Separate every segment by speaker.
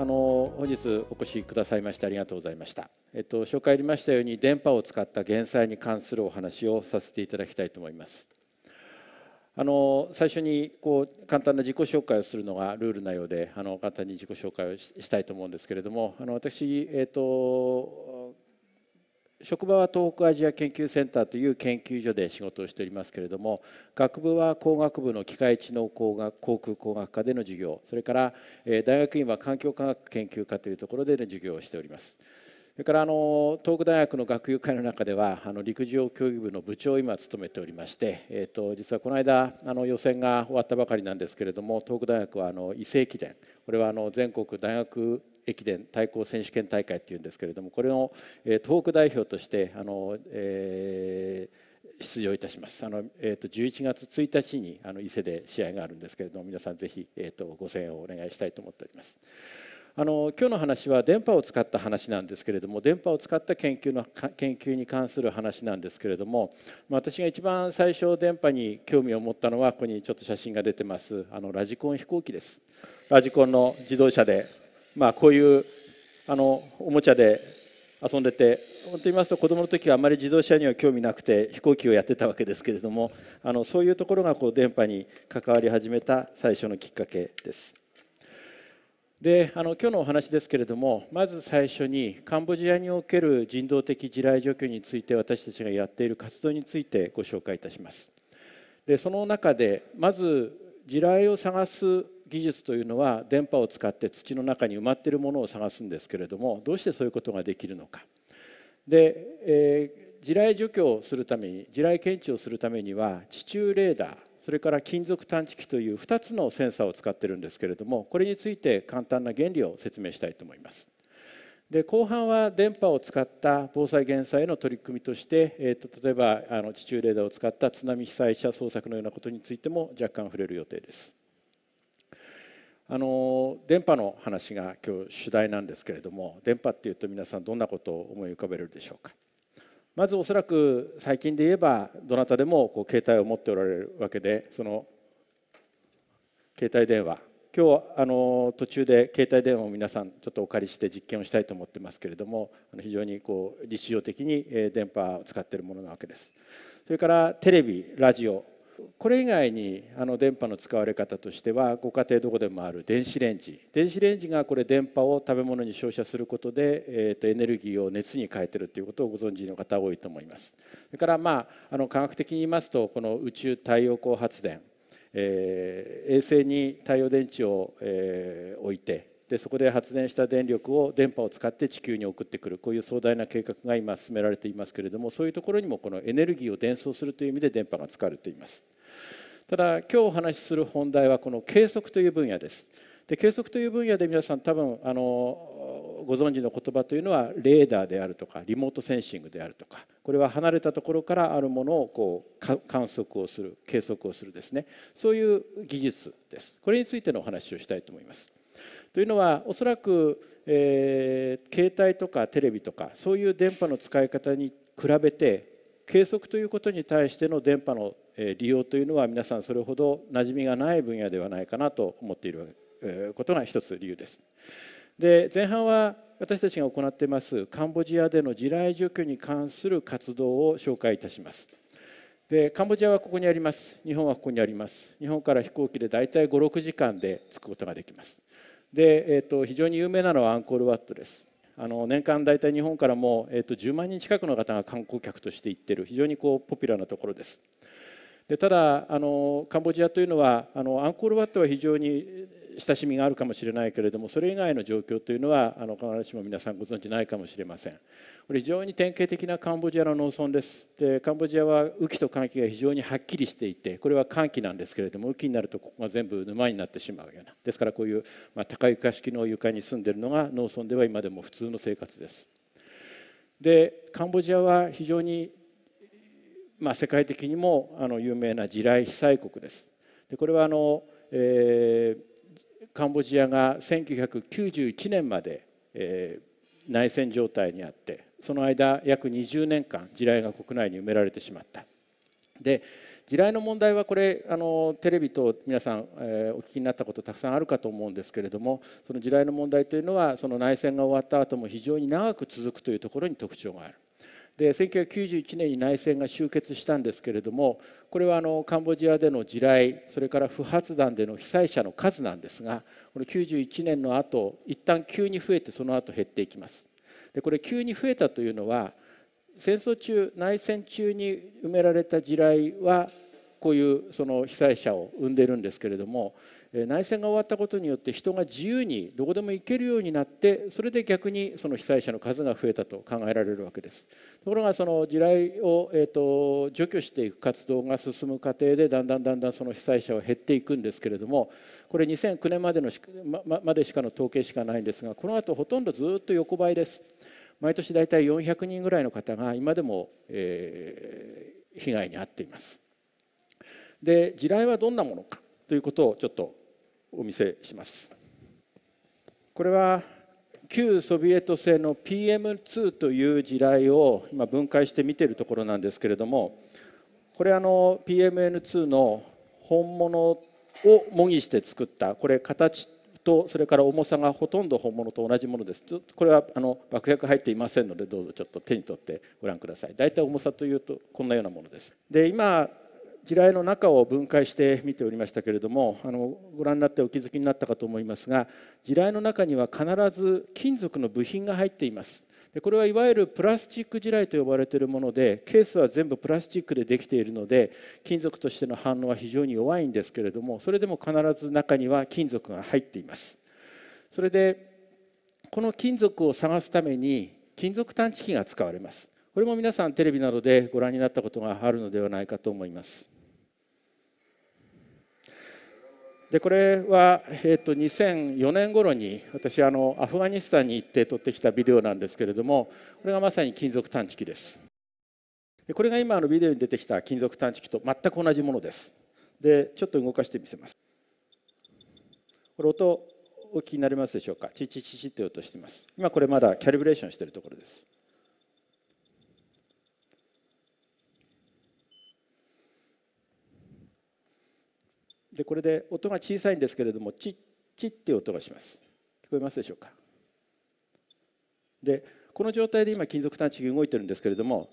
Speaker 1: あの本日お越しくださいましてありがとうございました。えっと紹介ありましたように電波を使った減災に関するお話をさせていただきたいと思います。あの最初にこう簡単な自己紹介をするのがルールなようであの簡単に自己紹介をしたいと思うんですけれどもあの私、えっと、職場は東北アジア研究センターという研究所で仕事をしておりますけれども学部は工学部の機械知能工学航空工学科での授業それから大学院は環境科学研究科というところでの授業をしております。それからあの東北大学の学友会の中ではあの陸上競技部の部長を今務めておりまして、えー、と実はこの間あの予選が終わったばかりなんですけれども東北大学はあの伊勢駅伝これはあの全国大学駅伝対抗選手権大会っていうんですけれどもこれの、え東北代表としてあの、えー、出場いたしますあの、えーと、11月1日にあの伊勢で試合があるんですけれども皆さんぜひ、えーとご声援をお願いしたいと思っております。あの今日の話は電波を使った話なんですけれども電波を使った研究の研究に関する話なんですけれども私が一番最初電波に興味を持ったのはここにちょっと写真が出てますあのラジコン飛行機ですラジコンの自動車でまあ、こういうあのおもちゃで遊んでて本当言いますと子どもの時はあまり自動車には興味なくて飛行機をやってたわけですけれどもあのそういうところがこう電波に関わり始めた最初のきっかけです。であの今日のお話ですけれどもまず最初にカンボジアにおける人道的地雷除去について私たちがやっている活動についてご紹介いたします。でその中でまず地雷を探す技術というのは電波を使って土の中に埋まっているものを探すんですけれどもどうしてそういうことができるのか。で、えー、地雷除去をするために地雷検知をするためには地中レーダーそれから金属探知機という2つのセンサーを使ってるんですけれどもこれについて簡単な原理を説明したいと思います。で後半は電波を使った防災・減災への取り組みとして、えーと例えばあの地中レーダーを使った津波被災者捜索のようなことについても若干触れる予定です。あの電波の話が今日主題なんですけれども電波っていうと皆さんどんなことを思い浮かべるでしょうかまずおそらく最近で言えばどなたでもこう携帯を持っておられるわけでその携帯電話今日あの途中で携帯電話を皆さんちょっとお借りして実験をしたいと思ってますけれども非常にこう日常的に電波を使っているものなわけです。それからテレビラジオこれ以外にあの電波の使われ方としてはご家庭どこでもある電子レンジ電子レンジがこれ電波を食べ物に照射することで、えー、とエネルギーを熱に変えてるということをご存知の方多いと思います。それから、まあ、あの科学的に言いますとこの宇宙太陽光発電、えー、衛星に太陽電池を、えー、置いてでそこで発電した電力を電波を使って地球に送ってくるこういう壮大な計画が今進められていますけれどもそういうところにもこのエネルギーを伝送するという意味で電波が使われていますただ今日お話しする本題はこの計測という分野ですで計測という分野で皆さん多分あのご存知の言葉というのはレーダーであるとかリモートセンシングであるとかこれは離れたところからあるものをこう観測をする計測をするですねそういう技術ですこれについてのお話をしたいと思います。というのはおそらく、えー、携帯とかテレビとかそういう電波の使い方に比べて計測ということに対しての電波の利用というのは皆さんそれほど馴染みがない分野ではないかなと思っていることが一つ理由です。で前半は私たちが行っていますカンボジアでの地雷除去に関する活動を紹介いたします。でカンボジアはここにあります日本はここにあります日本から飛行機でだいたい56時間で着くことができますで、えーと、非常に有名なのはアンコールワットですあの年間大体日本からも、えーと、と10万人近くの方が観光客として行ってる非常にこうポピュラーなところですでただあのカンボジアというのはあのアンコールワットは非常に親しみがあるかもしれないけれどもそれ以外の状況というのはあの必ずしも皆さんご存知ないかもしれませんこれ非常に典型的なカンボジアの農村ですでカンボジアは雨季と乾季が非常にはっきりしていてこれは寒季なんですけれども雨季になるとここが全部沼になってしまうようなですからこういう、まあ、高床式の床に住んでるのが農村では今でも普通の生活ですでカンボジアは非常に、まあ、世界的にもあの有名な地雷被災国ですでこれはあの、えーカンボジアが1991年まで、えー、内戦状態にあってその間約20年間地雷が国内に埋められてしまった。で地雷の問題はこれあのテレビと皆さん、えー、お聞きになったことたくさんあるかと思うんですけれどもその地雷の問題というのはその内戦が終わった後も非常に長く続くというところに特徴がある。で1991年に内戦が終結したんですけれどもこれはあのカンボジアでの地雷それから不発弾での被災者の数なんですがこの91年の後一旦急に増えてその後減っていきます。でこれ急に増えたというのは戦争中内戦中に埋められた地雷はこういうその被災者を生んでるんですけれども内戦が終わったことによって人が自由にどこでも行けるようになってそれで逆にその被災者の数が増えたと考えられるわけですところがその地雷を、えーと、除去していく活動が進む過程でだんだんだんだんその被災者は減っていくんですけれどもこれ2009年までのままでしかの統計しかないんですがこの後ほとんどずっと横ばいです毎年大体400人ぐらいの方が今でも、えー、被害に遭っていますで地雷はどんなものかということをちょっとお見せしますこれは旧ソビエト製の PM2 という地雷を今分解して見てるところなんですけれどもこれあの PMN2 の本物を模擬して作ったこれ形とそれから重さがほとんど本物と同じものですこれはあの爆薬入っていませんのでどうぞちょっと手に取ってご覧ください大体重さというとこんなようなものですで今地雷の中を分解して見ておりましたけれどもあのご覧になってお気づきになったかと思いますが地雷の中には必ず金属の部品が入っています。でこれはいわゆるプラスチック地雷と呼ばれているものでケースは全部プラスチックでできているので金属としての反応は非常に弱いんですけれどもそれでも必ず中には金属が入っています。それでこの金属を探すために金属探知機が使われます。これも皆さんテレビなどでご覧になったことがあるのではないかと思います。でこれは、えー、と2004年頃に私あのアフガニスタンに行って撮ってきたビデオなんですけれどもこれがまさに金属探知機です。でこれが今のビデオに出てきた金属探知機と全く同じものです。でちょっと動かしてみせます。これ音お聞きになりますでしょうかチチチチって音してます今これまだキャリブレーションしているところですでこれで音が小さいんですけれどもチッチッっていう音がします聞こえますでしょうかでこの状態で今金属探知機動いてるんですけれども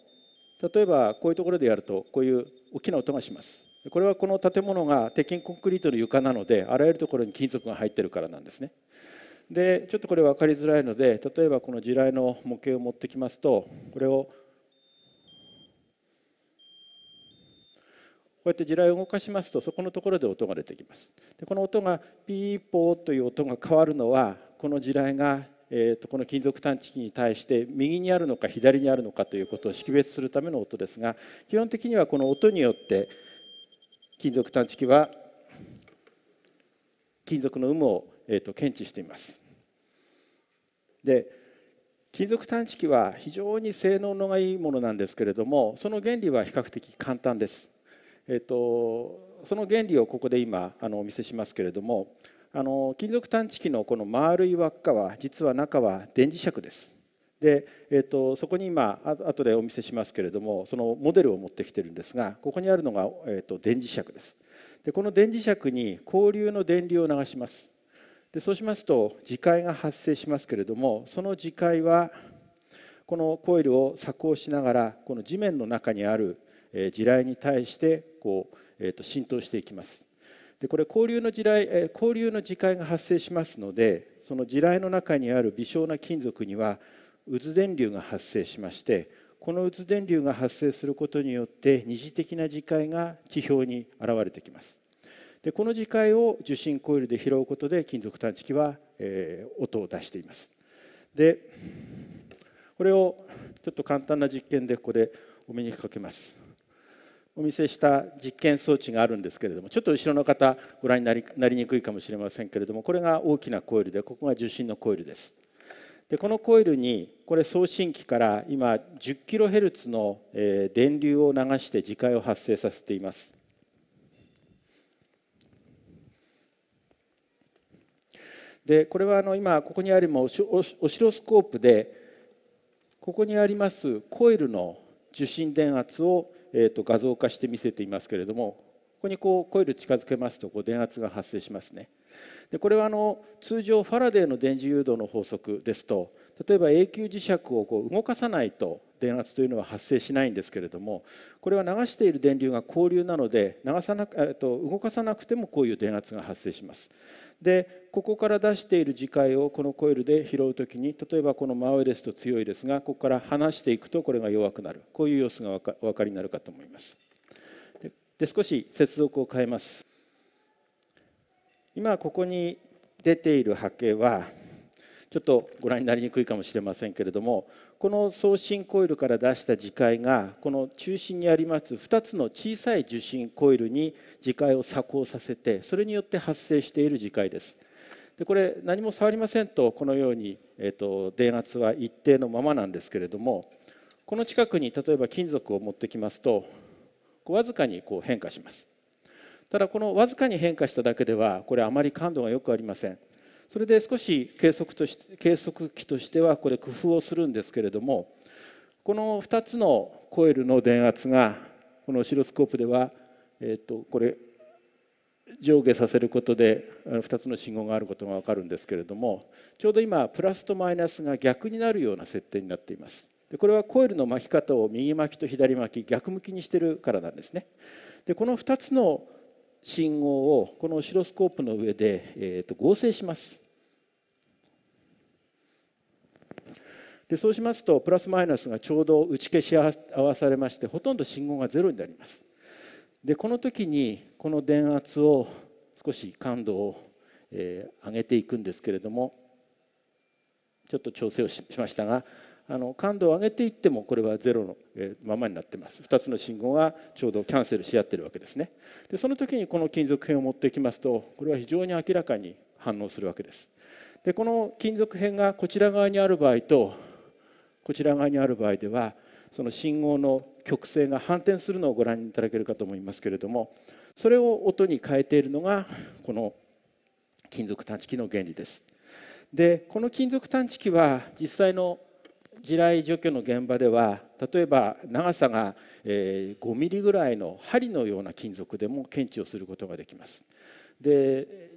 Speaker 1: 例えばこういうところでやるとこういう大きな音がしますこれはこの建物が鉄筋コンクリートの床なのであらゆるところに金属が入ってるからなんですねでちょっとこれ分かりづらいので例えばこの地雷の模型を持ってきますとこれをうやって地雷を動かしますとそこのところで音が出てきますでこの音がピーポーという音が変わるのはこの地雷がえーと、この金属探知機に対して右にあるのか左にあるのかということを識別するための音ですが基本的にはこの音によって金属探知機は金属の有無を、えと検知しています。で金属探知機は非常に性能のがいいものなんですけれどもその原理は比較的簡単です。えっと、その原理をここで今あのお見せしますけれどもあの金属探知機のこの丸い輪っかは実は中は電磁石です。でえー、っと、そこに今あ後でお見せしますけれどもそのモデルを持ってきてるんですがここにあるのが、えー、っと、電磁石です。でこの電磁石に交流の電流を流します。でそうしますと磁界が発生しますけれどもその磁界はこのコイルを鎖光しながらこの地面の中にあるえ地雷に対してこう、えーと、浸透していきます。でこれ交流の地雷、えー、交流の磁界が発生しますのでその地雷の中にある微小な金属には渦電流が発生しましてこの渦電流が発生することによって二次的な磁界が地表に現れてきます。でこの磁界を受信コイルで拾うことで金属探知機は、えー、音を出しています。でこれをちょっと簡単な実験でここでお目にかけます。お見せした実験装置があるんですけれどもちょっと後ろの方ご覧になりなりにくいかもしれませんけれどもこれが大きなコイルでここが受信のコイルです。でこのコイルにこれ送信機から今 10kHz の電流を流して磁界を発生させています。でこれはあの今ここにあるもオシロスコープでここにありますコイルの受信電圧をえー、と画像化して見せていますけれどもここにこうコイル近づけますとこう電圧が発生しますね。でこれはあの通常ファラデーの電磁誘導の法則ですと例えば永久磁石をこう動かさないと電圧というのは発生しないんですけれどもこれは流している電流が交流なので流さな、えっと、動かさなくてもこういう電圧が発生します。でここから出している磁界をこのコイルで拾う時に例えばこの真上ですと強いですがここから離していくとこれが弱くなるこういう様子がお分かりになるかと思います。で少し接続を変えます。今ここに出ている波形はちょっとご覧になりにくいかもしれませんけれどもこの送信コイルから出した磁界がこの中心にあります2つの小さい受信コイルに磁界を鎖行させてそれによって発生している磁界です。でこれ何も触りませんとこのように、えーと、電圧は一定のままなんですけれどもこの近くに例えば金属を持ってきますとわずかにこう変化しますただこのわずかに変化しただけではこれあまり感度がよくありませんそれで少し計測とし計測器としてはここで工夫をするんですけれどもこの2つのコイルの電圧がこのオシロスコープでは、えー、とこれ上下させることで2つの信号があることが分かるんですけれどもちょうど今プラスとマイナスが逆になるような設定になっていますでこれはコイルの巻き方を右巻きと左巻き逆向きにしてるからなんですねでこの2つの信号をこのオシロスコープの上で、えー、と合成しますでそうしますとプラスマイナスがちょうど打ち消し合わされましてほとんど信号がゼロになりますでこの時にこの電圧を少し感度を、えー、上げていくんですけれどもちょっと調整をしましたがあの感度を上げていってもこれはゼロのままになってます2つの信号がちょうどキャンセルし合ってるわけですねでその時にこの金属片を持っていきますとこれは非常に明らかに反応するわけですでこの金属片がこちら側にある場合とこちら側にある場合ではその信号の曲線が反転するのをご覧いただけるかと思いますけれどもそれを音に変えているのがこの金属探知機の原理です。でこの金属探知機は実際の地雷除去の現場では例えば長さが5ミリぐらいの針のような金属でも検知をすることができます。で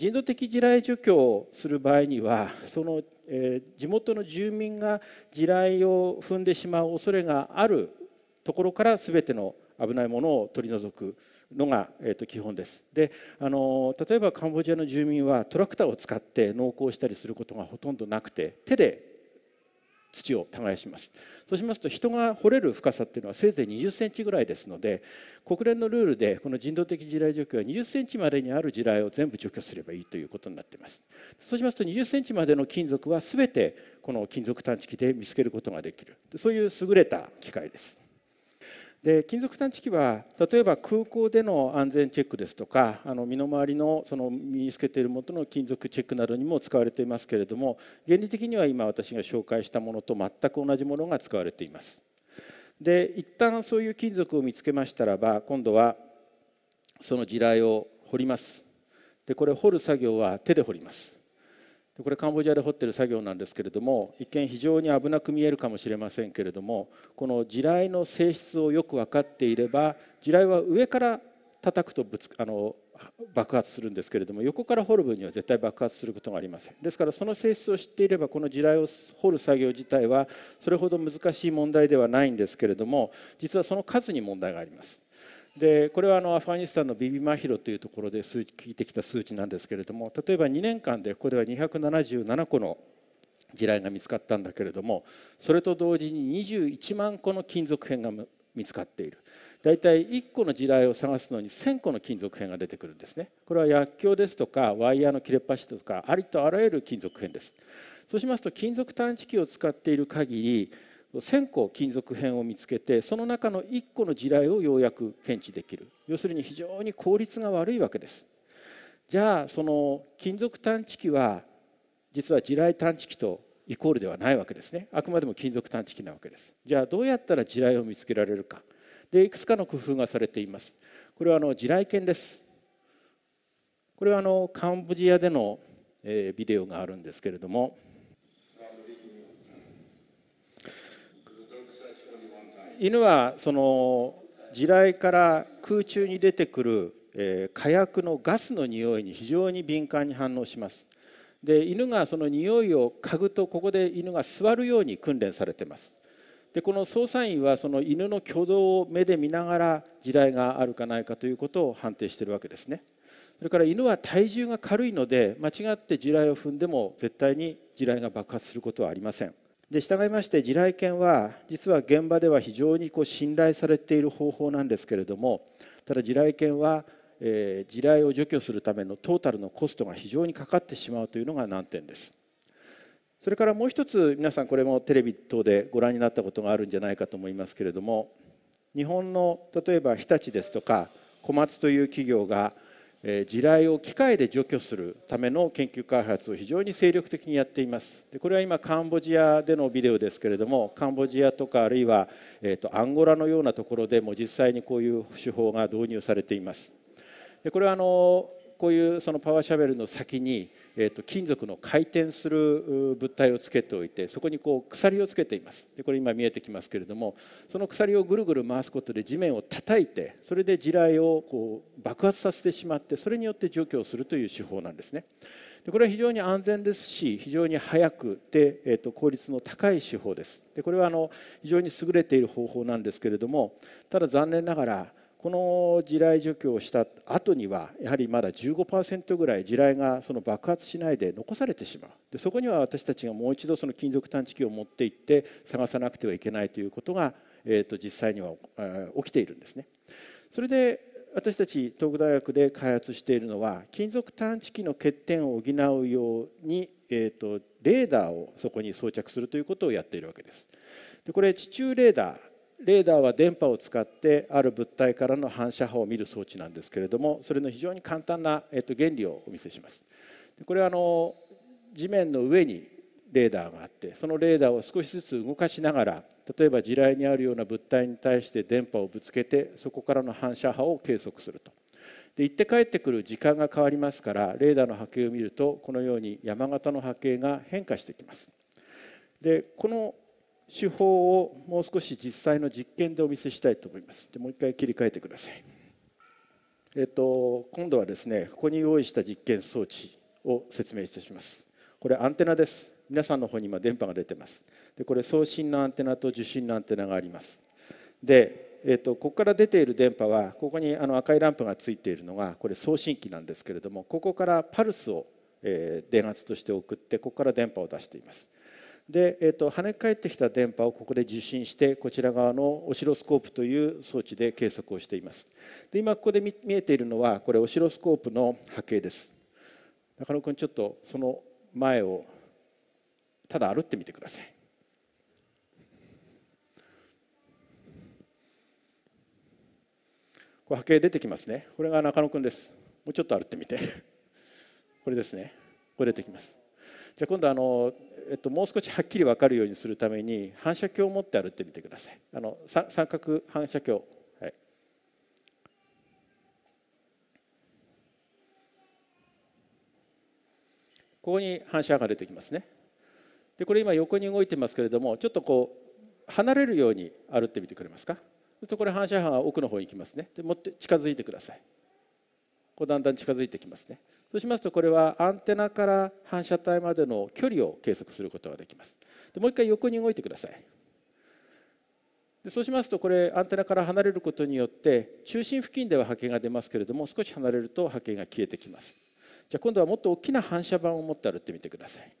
Speaker 1: 人道的地雷除去をする場合にはその、えー、地元の住民が地雷を踏んでしまう恐れがあるところから全ての危ないものを取り除くのが、えー、と基本です。であの例えばカンボジアの住民はトラクターを使って農耕したりすることがほとんどなくて手で土を耕しますそうしますと人が掘れる深さっていうのはせいぜい20センチぐらいですので国連のルールでこの人道的地雷除去は20センチまでにある地雷を全部除去すればいいということになっていますそうしますと20センチまでの金属は全てこの金属探知機で見つけることができるそういう優れた機械ですで金属探知機は例えば空港での安全チェックですとかあの身の回りのその身につけているものの金属チェックなどにも使われていますけれども原理的には今私が紹介したものと全く同じものが使われています。で一旦そういう金属を見つけましたらば今度はその地雷を掘ります。でこれ掘る作業は手で掘ります。これカンボジアで掘ってる作業なんですけれども一見非常に危なく見えるかもしれませんけれどもこの地雷の性質をよく分かっていれば地雷は上から叩くとぶつあの爆発するんですけれども横から掘る分には絶対爆発することがありませんですからその性質を知っていればこの地雷を掘る作業自体はそれほど難しい問題ではないんですけれども実はその数に問題がありますでこれはあのアフガニスタンのビビマヒロというところで数聞いてきた数値なんですけれども例えば2年間でここでは277個の地雷が見つかったんだけれどもそれと同時に21万個の金属片が見つかっている大体1個の地雷を探すのに1,000個の金属片が出てくるんですねこれは薬莢ですとかワイヤーの切れ端とかありとあらゆる金属片ですそうしますと金属探知機を使っている限り1,000個金属片を見つけてその中の1個の地雷をようやく検知できる要するに非常に効率が悪いわけです。じゃあその金属探知機は実は地雷探知機とイコールではないわけですねあくまでも金属探知機なわけですじゃあどうやったら地雷を見つけられるかでいくつかの工夫がされていますこれはあの地雷犬ですこれはあのカンボジアでのビデオがあるんですけれども犬はその地雷から空中に出てくる、えー、火薬のガスの匂いに非常に敏感に反応しますで犬がその匂いを嗅ぐとここで犬が座るように訓練されてますでこの捜査員はその犬の挙動を目で見ながら地雷があるかないかということを判定してるわけですねそれから犬は体重が軽いので間違って地雷を踏んでも絶対に地雷が爆発することはありませんで従いまして地雷犬は実は現場では非常にこう信頼されている方法なんですけれどもただ地雷犬は、えー、地雷を除去するためのトータルのコストが非常にかかってしまうというのが難点です。それからもう一つ皆さんこれもテレビ等でご覧になったことがあるんじゃないかと思いますけれども日本の例えば日立ですとか小松という企業が地雷を機械で除去するための研究開発を非常に精力的にやっていますでこれは今カンボジアでのビデオですけれどもカンボジアとかあるいは、えーと、とアンゴラのようなところでも実際にこういう手法が導入されていますでこれはあのこういうそのパワーシャベルの先にえーと、金属の回転する物体をつけておいてそこにこう鎖をつけていますでこれ今見えてきますけれどもその鎖をぐるぐる回すことで地面を叩いてそれで地雷をこう爆発させてしまってそれによって除去をするという手法なんですね。でこれは非常に安全ですし非常に早くて、えーと効率の高い手法ですでこれはあの非常に優れている方法なんですけれどもただ残念ながらこの地雷除去をした後にはやはりまだ15%ぐらい地雷がその爆発しないで残されてしまうでそこには私たちがもう一度その金属探知機を持って行って探さなくてはいけないということが、えー、と実際には、起きているんですね。それで私たち東北大学で開発しているのは金属探知機の欠点を補うように、えーと、とレーダーをそこに装着するということをやっているわけです。でこれ地中レーダーレーダーは電波を使ってある物体からの反射波を見る装置なんですけれどもそれの非常に簡単な、えっと、原理をお見せしますこれはあの地面の上にレーダーがあってそのレーダーを少しずつ動かしながら例えば地雷にあるような物体に対して電波をぶつけてそこからの反射波を計測するとで行って帰ってくる時間が変わりますからレーダーの波形を見るとこのように山形の波形が変化してきますでこの手法をもう少し実際の実験でお見せしたいと思いますでもう一回切り替えてくださいえっと今度はですねここに用意した実験装置を説明いたしますこれアンテナです皆さんの方に今電波が出てますでこれ送信のアンテナと受信のアンテナがありますで、えっと、ここから出ている電波はここにあの赤いランプがついているのがこれ送信機なんですけれどもここからパルスを、え電圧として送ってここから電波を出していますで、えーと、跳ね返ってきた電波をここで受信してこちら側のオシロスコープという装置で計測をしていますで今ここで見えているのはこれオシロスコープの波形です中野君ちょっとその前をただ歩ってみてくださいこれ波形出てきますねこれが中野君ですもうちょっと歩ってみてこれですねこれ出てきますじゃあ今度あの、えっと、もう少しはっきり分かるようにするために反射鏡を持って歩いてみてくださいあの三角反射鏡、はい、ここに反射が出てきますねでこれ今横に動いてますけれどもちょっとこう離れるように歩いてみてくれますかそうすこれ反射波が奥の方に行きますねで持って近づいてくださいこうだんだん近づいてきますねそうしますとこれはアンテナから反射体までの距離を計測することができますでもう一回横に動いてくださいでそうしますとこれアンテナから離れることによって中心付近では波形が出ますけれども少し離れると波形が消えてきますじゃあ今度はもっと大きな反射板を持って歩いてみてください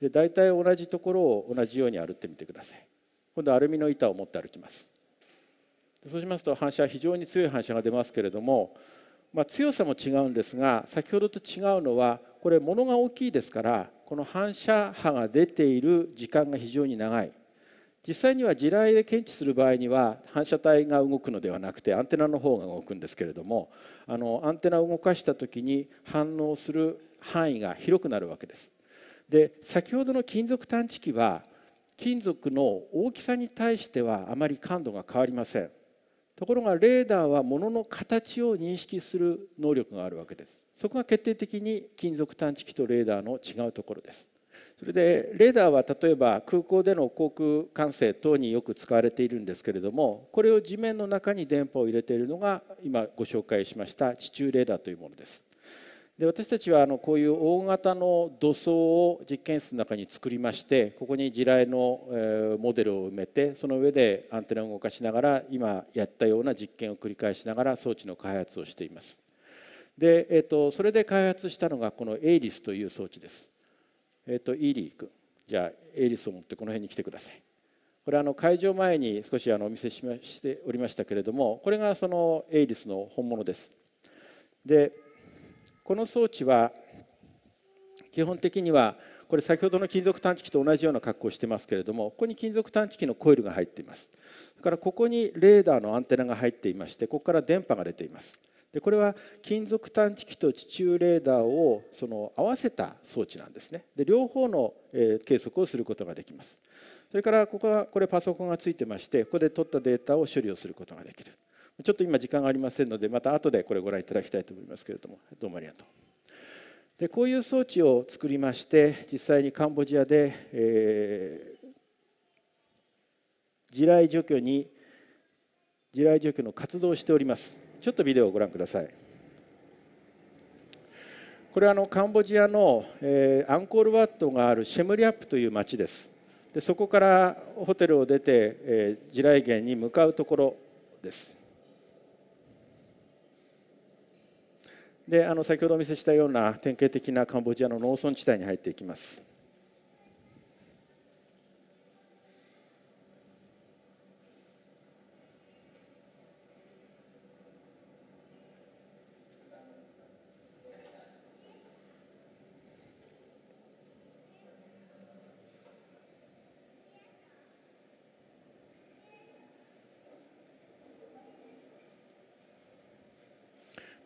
Speaker 1: で大体同じところを同じように歩いてみてください今度はアルミの板を持って歩きますそうしますと反射非常に強い反射が出ますけれどもまあ、強さも違うんですが先ほどと違うのはこれ物が大きいですからこの反射波が出ている時間が非常に長い実際には地雷で検知する場合には反射体が動くのではなくてアンテナの方が動くんですけれどもあのアンテナを動かした時に反応する範囲が広くなるわけです。で先ほどの金属探知機は金属の大きさに対してはあまり感度が変わりません。ところがレーダーは物の形を認識する能力があるわけですそこが決定的に金属探知機とレーダーの違うところですそれでレーダーは例えば空港での航空管制等によく使われているんですけれどもこれを地面の中に電波を入れているのが今ご紹介しました地中レーダーというものですで私たちはあのこういう大型の土層を実験室の中に作りましてここに地雷の、えー、モデルを埋めてその上でアンテナを動かしながら今やったような実験を繰り返しながら装置の開発をしています。で、えーと、それで開発したのがこのエイリスという装置です。えっ、ー、とイーリー君じゃあエイリスを持ってこの辺に来てください。これあの会場前に少しあのお見せしましておりましたけれどもこれがそのエイリスの本物です。でこの装置は基本的にはこれ先ほどの金属探知機と同じような格好をしてますけれどもここに金属探知機のコイルが入っていますそれからここにレーダーのアンテナが入っていましてここから電波が出ていますでこれは金属探知機と地中レーダーをその合わせた装置なんですねで両方の計測をすることができますそれからここはこれパソコンがついてましてここで取ったデータを処理をすることができるちょっと今時間がありませんのでまた後でこれご覧いただきたいと思いますけれどもどうもありがとう。でこういう装置を作りまして実際にカンボジアで、えー、地雷除去に地雷除去の活動をしておりますちょっとビデオをご覧くださいこれはあのカンボジアの、えー、アンコールワットがあるシェムリアップという町ですでそこからホテルを出て、えー、地雷原に向かうところですであの先ほどお見せしたような典型的なカンボジアの農村地帯に入っていきます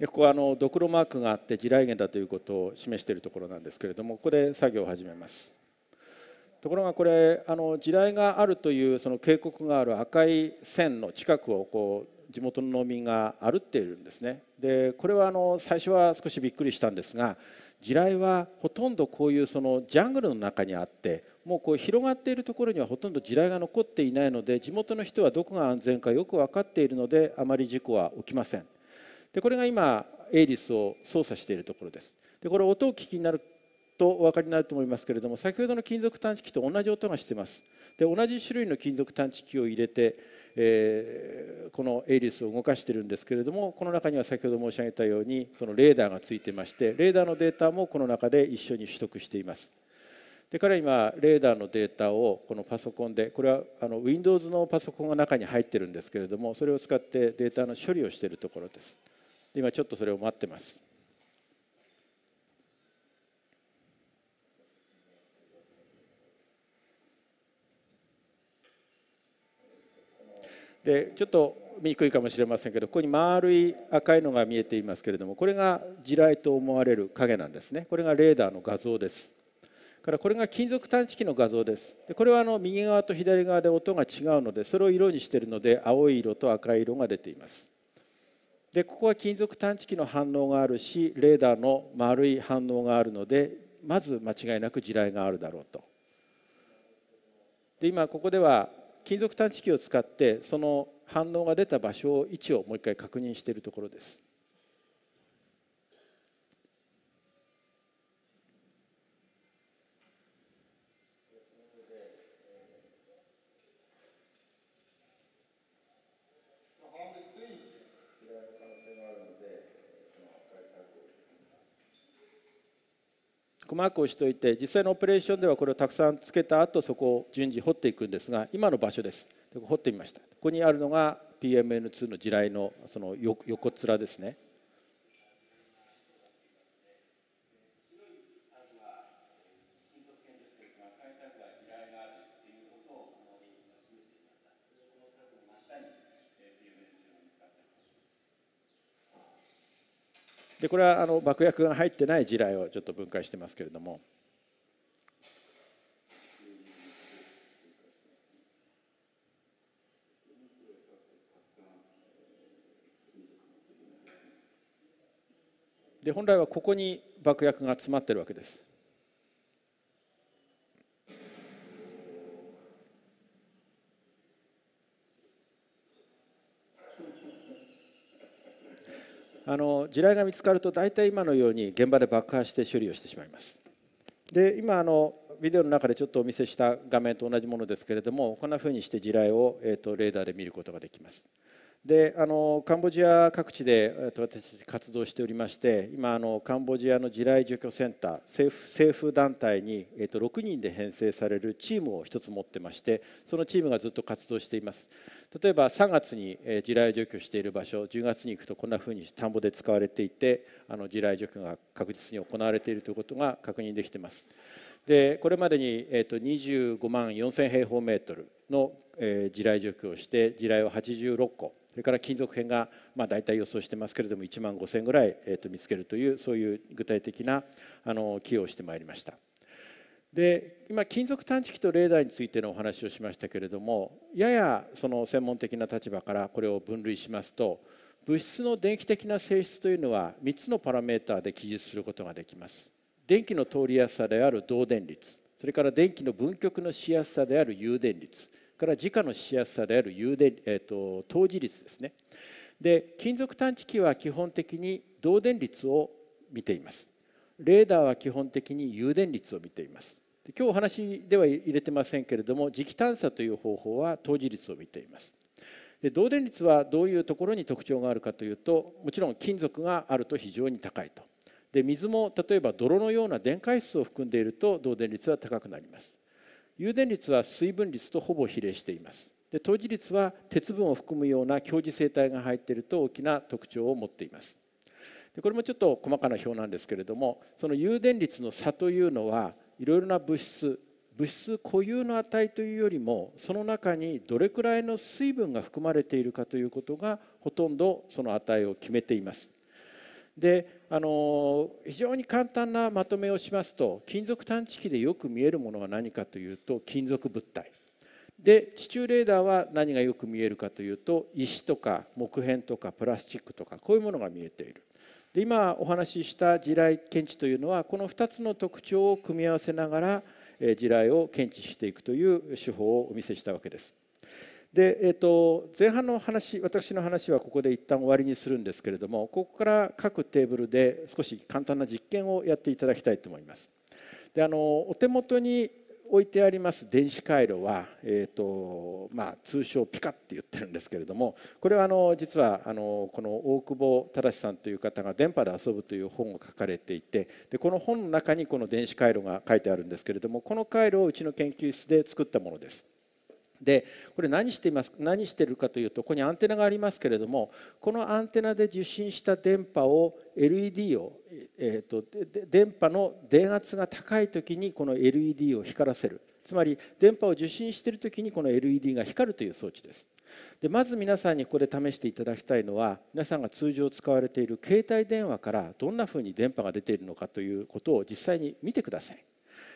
Speaker 1: でここはあのドクロマークがあって地雷原だということを示しているところなんですけれどもここで作業を始めますところがこれあの地雷があるというその警告がある赤い線の近くをこう地元の農民が歩っているんですねでこれはあの最初は少しびっくりしたんですが地雷はほとんどこういうそのジャングルの中にあってもうこう広がっているところにはほとんど地雷が残っていないので地元の人はどこが安全かよく分かっているのであまり事故は起きません。でこれが今エイリスを操作しているところですでこれ音を聞きになるとお分かりになると思いますけれども先ほどの金属探知機と同じ音がしてますで同じ種類の金属探知機を入れて、えー、このエイリスを動かしているんですけれどもこの中には先ほど申し上げたようにそのレーダーがついてましてレーダーのデータもこの中で一緒に取得していますで彼は今レーダーのデータをこのパソコンでこれはあの Windows のパソコンが中に入ってるんですけれどもそれを使ってデータの処理をしているところです今ちょっとそれを待ってますでちょっと見にくいかもしれませんけどここに丸い赤いのが見えていますけれどもこれが地雷と思われる影なんですねこれがレーダーの画像ですからこれが金属探知機の画像ですでこれはあの右側と左側で音が違うのでそれを色にしているので青い色と赤い色が出ていますでここは金属探知機の反応があるしレーダーの丸い反応があるのでまず間違いなく地雷があるだろうと。で今ここでは金属探知機を使ってその反応が出た場所を位置をもう一回確認しているところです。マークをしておいて実際のオペレーションではこれをたくさんつけた後そこを順次掘っていくんですが今の場所です掘ってみましたここにあるのが PMN2 の地雷のその横面ですねでこれはあの爆薬が入ってない地雷をちょっと分解してますけれども。で本来はここに爆薬が詰まってるわけですあの地雷が見つかると大体今のように現場で爆破して処理をしてしまいます。で今あのビデオの中でちょっとお見せした画面と同じものですけれどもこんなふうにして地雷を、えーと、とレーダーで見ることができます。であのカンボジア各地で私たち活動しておりまして今あのカンボジアの地雷除去センター政府政府団体に、えっと6人で編成されるチームを1つ持ってましてそのチームがずっと活動しています例えば3月に、え地雷除去している場所10月に行くとこんなふうに田んぼで使われていてあの地雷除去が確実に行われているということが確認できていますでこれまでに、えっと25万4000平方メートルの、え地雷除去をして地雷を86個それから金属片が、まあ、大体予想してますけれども1万5,000ぐらい、えと見つけるというそういう具体的なあの寄与をしてまいりました。で今金属探知機とレーダーについてのお話をしましたけれどもややその専門的な立場からこれを分類しますと物質の電気的な性質というのは3つのパラメーターで記述することができます。電気の通りやすさである導電率それから電気の分極のしやすさである誘電率から時価のしやすさである有電、えーと、当投率ですねで金属探知機は基本的に導電率を見ていますレーダーは基本的に有電率を見ていますで今日お話では入れてませんけれども磁気探査という方法は当資率を見ていますで導電率はどういうところに特徴があるかというともちろん金属があると非常に高いとで水も例えば泥のような電解質を含んでいると導電率は高くなります誘電率は水分率とほぼ比例していますで当時率は鉄分を含むような強磁性体が入っていると大きな特徴を持っていますでこれもちょっと細かな表なんですけれどもその誘電率の差というのはいろいろな物質物質固有の値というよりもその中にどれくらいの水分が含まれているかということがほとんどその値を決めていますであの非常に簡単なまとめをしますと金属探知機でよく見えるものは何かというと金属物体で地中レーダーは何がよく見えるかというと石とか木片とかプラスチックとかこういうものが見えているで今お話しした地雷検知というのはこの2つの特徴を組み合わせながら地雷を検知していくという手法をお見せしたわけですで、えーと、前半の話私の話はここで一旦終わりにするんですけれどもここから各テーブルで少し簡単な実験をやっていただきたいと思います。であのお手元に置いてあります電子回路は、えーとまあ、通称ピカって言ってるんですけれどもこれはあの実はあのこの大久保忠さんという方が「電波で遊ぶ」という本を書かれていてでこの本の中にこの電子回路が書いてあるんですけれどもこの回路をうちの研究室で作ったものです。でこれ何しています何してるかというとここにアンテナがありますけれどもこのアンテナで受信した電波を LED を、えーと、で電波の電圧が高い時にこの LED を光らせるつまり電波を受信している時にこの LED が光るという装置です。でまず皆さんにここで試していただきたいのは皆さんが通常使われている携帯電話からどんなふうに電波が出ているのかということを実際に見てください。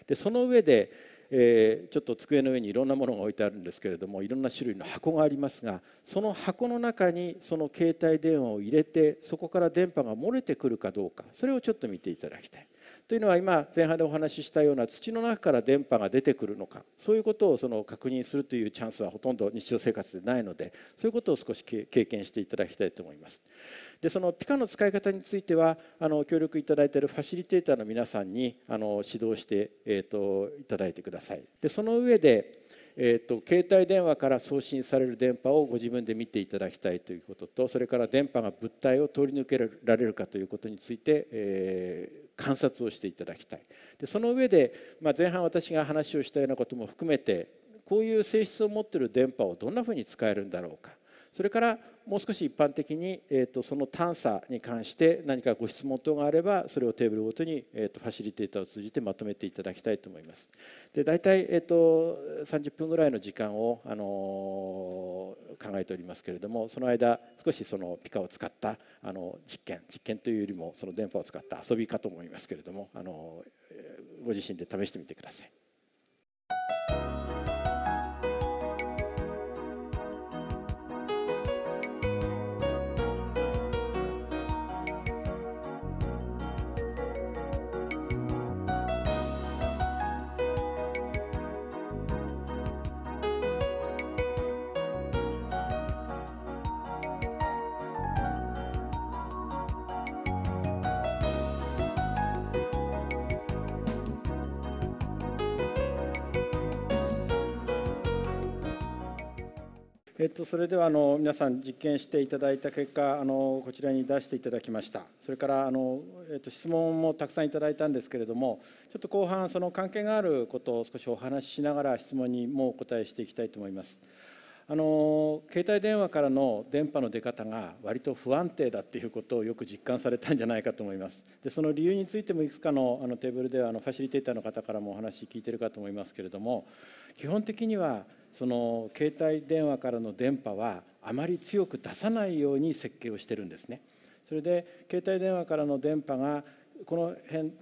Speaker 1: でその上でえー、ちょっと机の上にいろんなものが置いてあるんですけれどもいろんな種類の箱がありますがその箱の中にその携帯電話を入れてそこから電波が漏れてくるかどうかそれをちょっと見ていただきたい。というのは今前半でお話ししたような土の中から電波が出てくるのかそういうことをその確認するというチャンスはほとんど日常生活でないのでそういうことを少し経験していただきたいと思います。でそのピカの使い方についてはあの協力いただいているファシリテーターの皆さんにあの指導して、えーと、いただいてください。でその上でえーと、携帯電話から送信される電波をご自分で見ていただきたいということとそれから電波が物体を通り抜けられるかということについて、え観察をしていただきたいでその上で、まあ、前半私が話をしたようなことも含めてこういう性質を持っている電波をどんなふうに使えるんだろうかそれからもう少し一般的に、えーと、その探査に関して何かご質問等があればそれをテーブルごとに、えーと、ファシリテーターを通じてまとめていただきたいと思います。で大体、えーと、と30分ぐらいの時間を、あのー、考えておりますけれどもその間少しそのピカを使ったあの実験実験というよりもその電波を使った遊びかと思いますけれども、あのー、ご自身で試してみてください。えっと、それではあの皆さん実験していただいた結果あのこちらに出していただきましたそれからあの、えっと、質問もたくさんいただいたんですけれどもちょっと後半その関係があることを少しお話ししながら質問にもお答えしていきたいと思いますあの携帯電話からの電波の出方が割と不安定だっていうことをよく実感されたんじゃないかと思いますでその理由についてもいくつかのあのテーブルではあのファシリテーターの方からもお話聞いてるかと思いますけれども基本的にはその携帯電話からの電波はあまり強く出さないように設計をしてるんですね。それで携帯電話からの電波がこの辺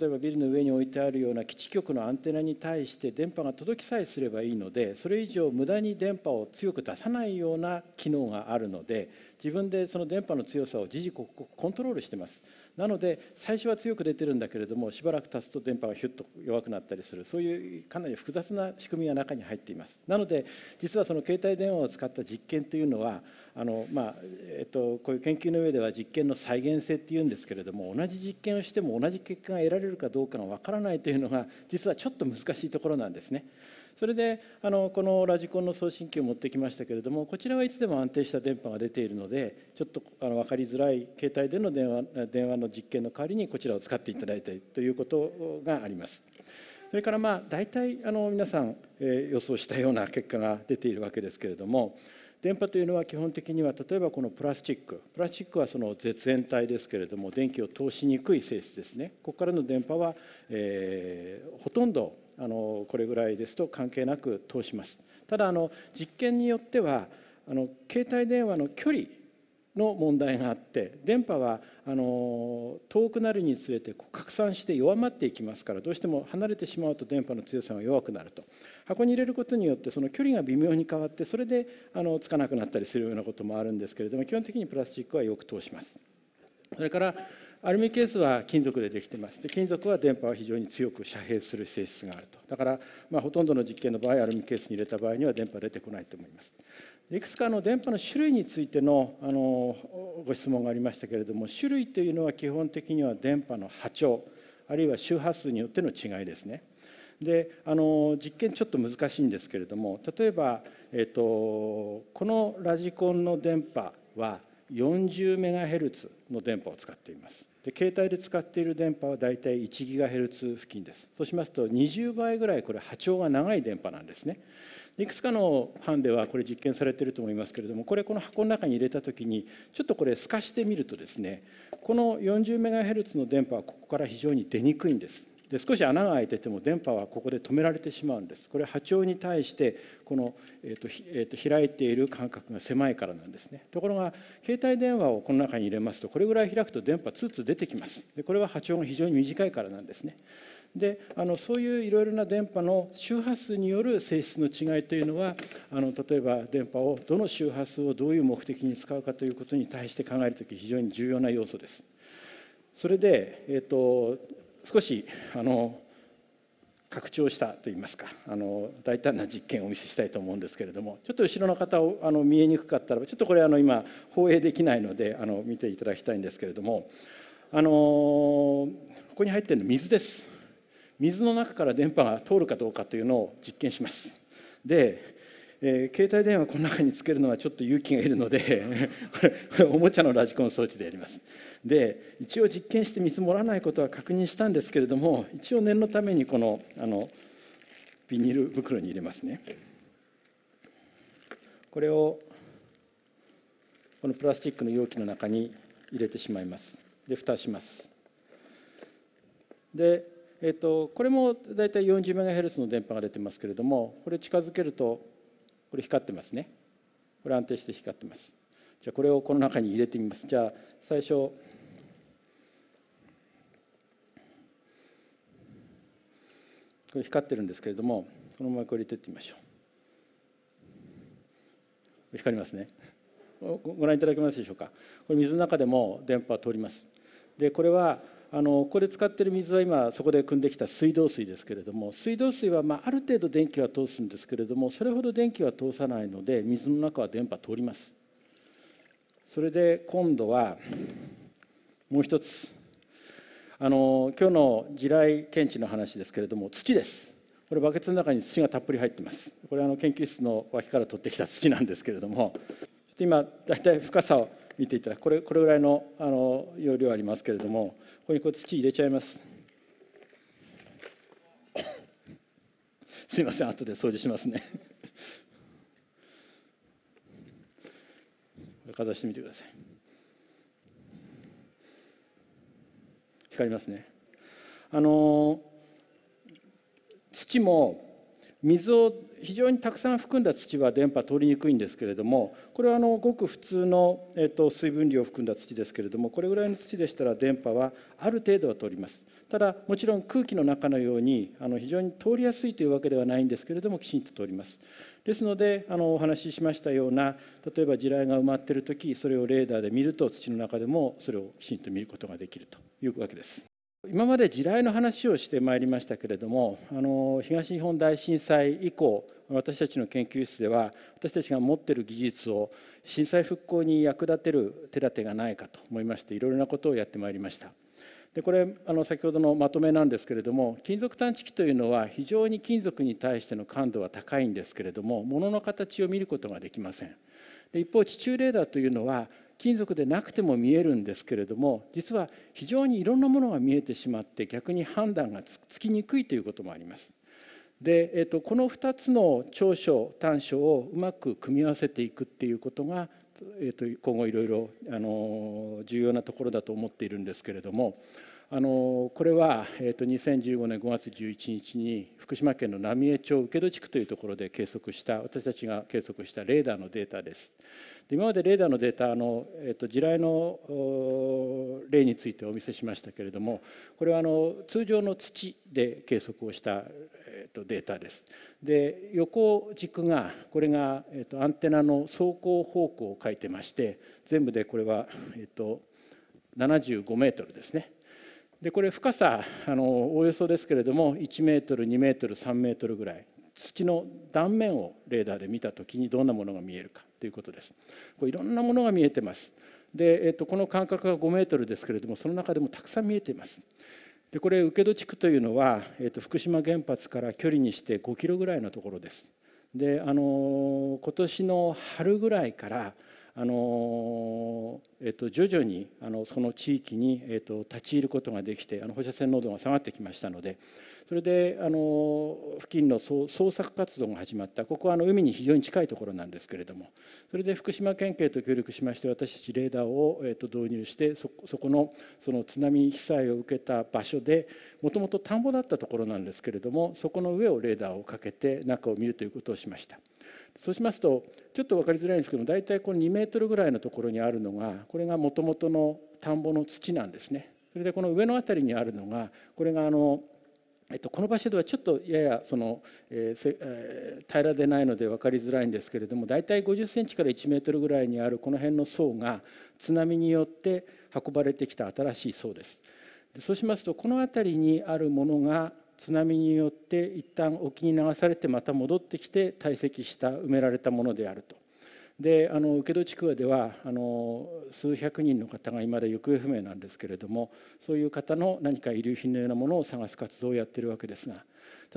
Speaker 1: 例えばビルの上に置いてあるような基地局のアンテナに対して電波が届きさえすればいいのでそれ以上無駄に電波を強く出さないような機能があるので自分でその電波の強さを時々コントロールしてます。なので最初は強く出てるんだけれどもしばらく経つと電波がひゅっと弱くなったりするそういうかなり複雑な仕組みが中に入っていますなので実はその携帯電話を使った実験というのはあの、まあえっと、こういう研究の上では実験の再現性っていうんですけれども同じ実験をしても同じ結果が得られるかどうかがわからないというのが実はちょっと難しいところなんですね。それであのこのラジコンの送信機を持ってきましたけれどもこちらはいつでも安定した電波が出ているのでちょっとあの分かりづらい携帯での電話電話の実験の代わりにこちらを使っていただいたいということがあります。それからまあ大体あの皆さん、え予想したような結果が出ているわけですけれども電波というのは基本的には例えばこのプラスチックプラスチックはその絶縁体ですけれども電気を通しにくい性質ですねここからの電波は、えほとんどあのこれぐらいですと関係なく通します。ただあの実験によってはあの携帯電話の距離の問題があって電波はあの遠くなるにつれて拡散して弱まっていきますからどうしても離れてしまうと電波の強さが弱くなると箱に入れることによってその距離が微妙に変わってそれであのつかなくなったりするようなこともあるんですけれども基本的にプラスチックはよく通します。それからアルミケースは金属でできてますで金属は電波を非常に強く遮蔽する性質があるとだから、まあ、ほとんどの実験の場合アルミケースに入れた場合には電波出てこないと思います。いくつかの電波の種類についてのあのご質問がありましたけれども種類というのは基本的には電波の波長あるいは周波数によっての違いですね。であの実験ちょっと難しいんですけれども例えば、えっと、このラジコンの電波は40メガヘルツの電波を使っています。で携帯で使っている電波はだいたい 1GHz 付近ですそうしますと20倍ぐらいこれ波長が長い電波なんですねいくつかの班ではこれ実験されてると思いますけれどもこれこの箱の中に入れた時にちょっとこれ透かしてみるとですねこの 40MHz の電波はここから非常に出にくいんですで少し穴が開いてても電波はここで止められてしまうんですこれ波長に対してこの、えーとえーと、開いている間隔が狭いからなんですねところが携帯電話をこの中に入れますとこれぐらい開くと電波ツーツー出てきますでこれは波長が非常に短いからなんですねであのそういういろいろな電波の周波数による性質の違いというのはあの例えば電波をどの周波数をどういう目的に使うかということに対して考えるとき非常に重要な要素です。それで、えっと少しあの拡張したといいますかあの大胆な実験をお見せしたいと思うんですけれどもちょっと後ろの方をあの見えにくかったらちょっとこれあの今放映できないのであの見ていただきたいんですけれどもあのここに入ってるの水です水の中から電波が通るかどうかというのを実験しますでえー、携帯電話この中につけるのはちょっと勇気がいるので おもちゃのラジコン装置でやりますで一応実験して水漏らないことは確認したんですけれども一応念のためにこのあのビニール袋に入れますねこれをこのプラスチックの容器の中に入れてしまいますで蓋しますでえっと、これも大体4 0ヘルツの電波が出てますけれどもこれ近づけるとこれ光ってますねこれ安定して光ってますじゃあこれをこの中に入れてみますじゃあ最初これ光ってるんですけれどもそのままこれ入れてってみましょう光りますねご覧いただけますでしょうかこれ水の中でも電波は通りますでこれはあのここで使ってる水は今そこで汲んできた水道水ですけれども水道水はまあある程度電気は通すんですけれどもそれほど電気は通さないので水の中は電波通りますそれで今度はもう一つあの今日の地雷検知の話ですけれども土ですこれバケツの中に土がたっぷり入ってますこれあの研究室の脇から取ってきた土なんですけれども今たい深さを見ていただくこれこれぐらいのあの容量ありますけれどもここにこう土入れちゃいますすいません後で掃除しますねこれかざしてみてください光りますねあの土も水を非常にたくさん含んだ土は電波通りにくいんですけれどもこれはあのごく普通の、えー、と水分量を含んだ土ですけれどもこれぐらいの土でしたら電波はある程度は通りますただもちろん空気の中のようにあの非常に通りやすいというわけではないんですけれどもきちんと通りますですのであのお話ししましたような例えば地雷が埋まっている時それをレーダーで見ると土の中でもそれをきちんと見ることができるというわけです今まで地雷の話をしてまいりましたけれどもあの東日本大震災以降私たちの研究室では私たちが持っている技術を震災復興に役立てる手立てがないかと思いましていろいろなことをやってまいりましたでこれあの先ほどのまとめなんですけれども金属探知機というのは非常に金属に対しての感度は高いんですけれども物の形を見ることができませんで一方地中レーダーというのは金属でなくても見えるんですけれども実は非常にいろんなものが見えてしまって逆に判断がつきにくいということもあります。で、えー、とこの2つの長所短所をうまく組み合わせていくっていうことが、えー、と今後いろいろあの重要なところだと思っているんですけれどもあのこれは、えー、と2015年5月11日に福島県の浪江町請戸地区というところで計測した私たちが計測したレーダーのデータです。で今までレーダーのデータの、えー、と地雷の例についてお見せしましたけれどもこれはあの通常の土で計測をした、えー、とデータです。で横軸がこれが、えー、とアンテナの走行方向を書いてまして全部でこれは、えー、と75メートルですね。でこれ深さあのおおよそですけれども1メートル2メートル3メートルぐらい土の断面をレーダーで見た時にどんなものが見えるかということです。こういろんなものが見えてます。で、えっと、この間隔が5メートルですけれどもその中でもたくさん見えています。でこれ請戸地区というのは、えっと、福島原発から距離にして5キロぐらいのところです。であの今年の春ぐらいからあのえっと、徐々にあのその地域に、えっと、立ち入ることができてあの放射線濃度が下がってきましたのでそれであの付近の捜索活動が始まったここはあの海に非常に近いところなんですけれどもそれで福島県警と協力しまして私たちレーダーを、えー、と導入してそこのその津波被災を受けた場所でもともと田んぼだったところなんですけれどもそこの上をレーダーをかけて中を見るということをしました。そうしますとちょっと分かりづらいんですけども大体この2メートルぐらいのところにあるのがこれがもともとの田んぼの土なんですねそれでこの上の辺りにあるのがこれがあのっと、この場所ではちょっとややその、えーえー、平らでないので分かりづらいんですけれども大体50センチから1メートルぐらいにあるこの辺の層が津波によって運ばれてきた新しい層です。でそうしますとこの辺りにあるものが津波によって一旦沖に流されてまた戻ってきて堆積した埋められたものであると。であの請戸地区ではあの数百人の方がいまだ行方不明なんですけれどもそういう方の何か遺留品のようなものを探す活動をやっているわけですが